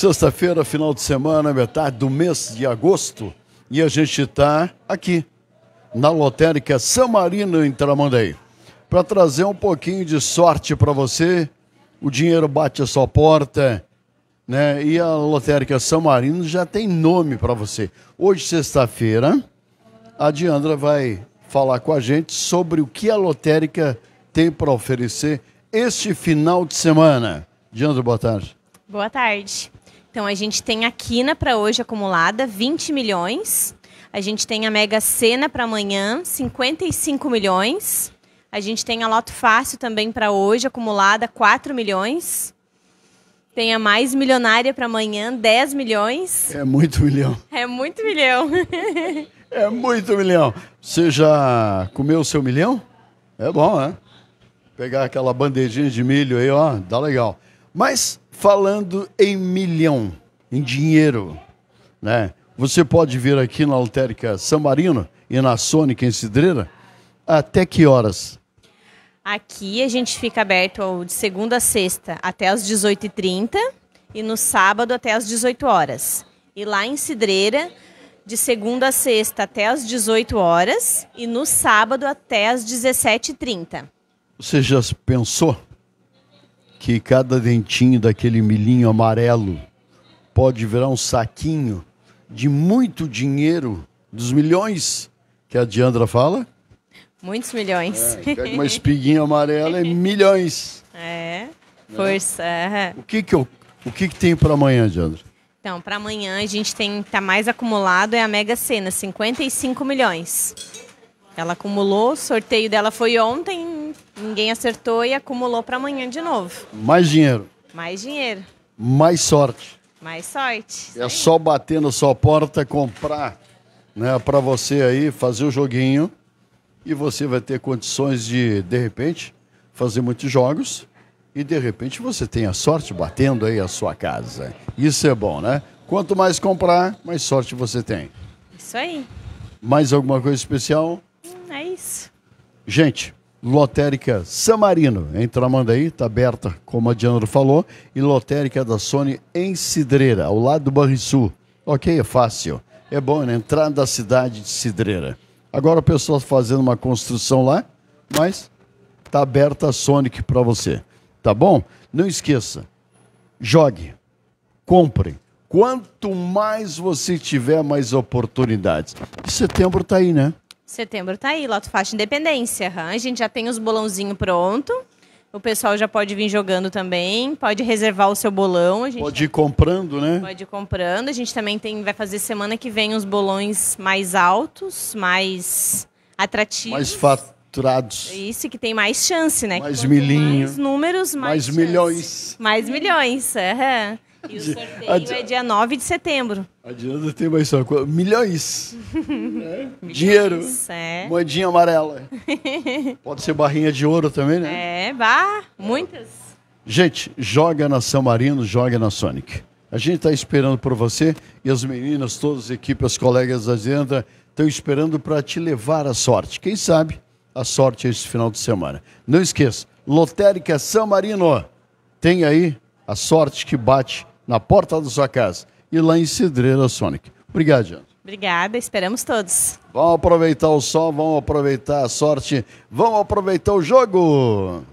Sexta-feira, final de semana, metade do mês de agosto, e a gente está aqui, na lotérica São Marino, em Tramandaí, para trazer um pouquinho de sorte para você. O dinheiro bate a sua porta, né? E a lotérica São Marino já tem nome para você. Hoje, sexta-feira, a Diandra vai falar com a gente sobre o que a lotérica tem para oferecer este final de semana. Diandra, boa tarde. Boa tarde. Então a gente tem a Quina para hoje acumulada, 20 milhões. A gente tem a Mega Sena para amanhã, 55 milhões. A gente tem a Loto Fácil também para hoje, acumulada 4 milhões. Tem a Mais Milionária para amanhã, 10 milhões. É muito milhão. É muito milhão. é muito milhão. Você já comeu o seu milhão? É bom, né? Pegar aquela bandejinha de milho aí, ó, dá legal. Mas falando em milhão, em dinheiro, né? Você pode vir aqui na Lotérica San Marino e na Sônica em Cidreira até que horas? Aqui a gente fica aberto de segunda a sexta até as 18h30 e no sábado até as 18 horas. E lá em Cidreira, de segunda a sexta até as 18 horas e no sábado até as 17h30. Você já pensou que cada dentinho daquele milhinho amarelo pode virar um saquinho de muito dinheiro, dos milhões que a Diandra fala? Muitos milhões. É, pega é uma espiguinha amarela é milhões. É, força. Né? O que que, eu, o que, que tem para amanhã, Diandra? Então, para amanhã a gente tem, tá mais acumulado é a Mega Sena, 55 milhões. Ela acumulou, o sorteio dela foi ontem, ninguém acertou e acumulou para amanhã de novo. Mais dinheiro. Mais dinheiro. Mais sorte. Mais sorte. É Sim. só bater na sua porta, comprar, né, para você aí fazer o joguinho e você vai ter condições de de repente fazer muitos jogos e de repente você tem a sorte batendo aí a sua casa. Isso é bom, né? Quanto mais comprar, mais sorte você tem. Isso aí. Mais alguma coisa especial? mais. Gente, Lotérica Samarino, em Tramandaí, está aberta, como a Diana falou, e Lotérica da Sony em Cidreira, ao lado do Banrisul. Ok, é fácil. É bom, né? entrar da cidade de Cidreira. Agora o pessoal tá fazendo uma construção lá, mas está aberta a Sonic para você. Tá bom? Não esqueça, jogue, compre. Quanto mais você tiver, mais oportunidades. E setembro está aí, né? Setembro tá aí, Loto Faixa Independência. A gente já tem os bolãozinho pronto. O pessoal já pode vir jogando também, pode reservar o seu bolão. A gente pode tá ir comprando, né? Pode ir comprando. A gente também tem, vai fazer semana que vem uns bolões mais altos, mais atrativos. Mais faturados. Isso, que tem mais chance, né? Mais milhinhos. Mais números, mais. Mais chance. milhões. Mais milhões, aham. Uhum. E o sorteio é dia 9 de setembro. Adianta ter mais só. Milhões. né? Dinheiro. É. Moedinha amarela. Pode ser barrinha de ouro também, né? É, vá. muitas. Gente, joga na São Marino, joga na Sonic. A gente está esperando por você e as meninas, todas as equipes, as colegas da Agenda estão esperando para te levar a sorte. Quem sabe a sorte é esse final de semana. Não esqueça, Lotérica San Marino tem aí a sorte que bate na porta da sua casa e lá em Cidreira Sonic. Obrigado, Jana. Obrigada, esperamos todos. Vão aproveitar o sol, vão aproveitar a sorte, vão aproveitar o jogo.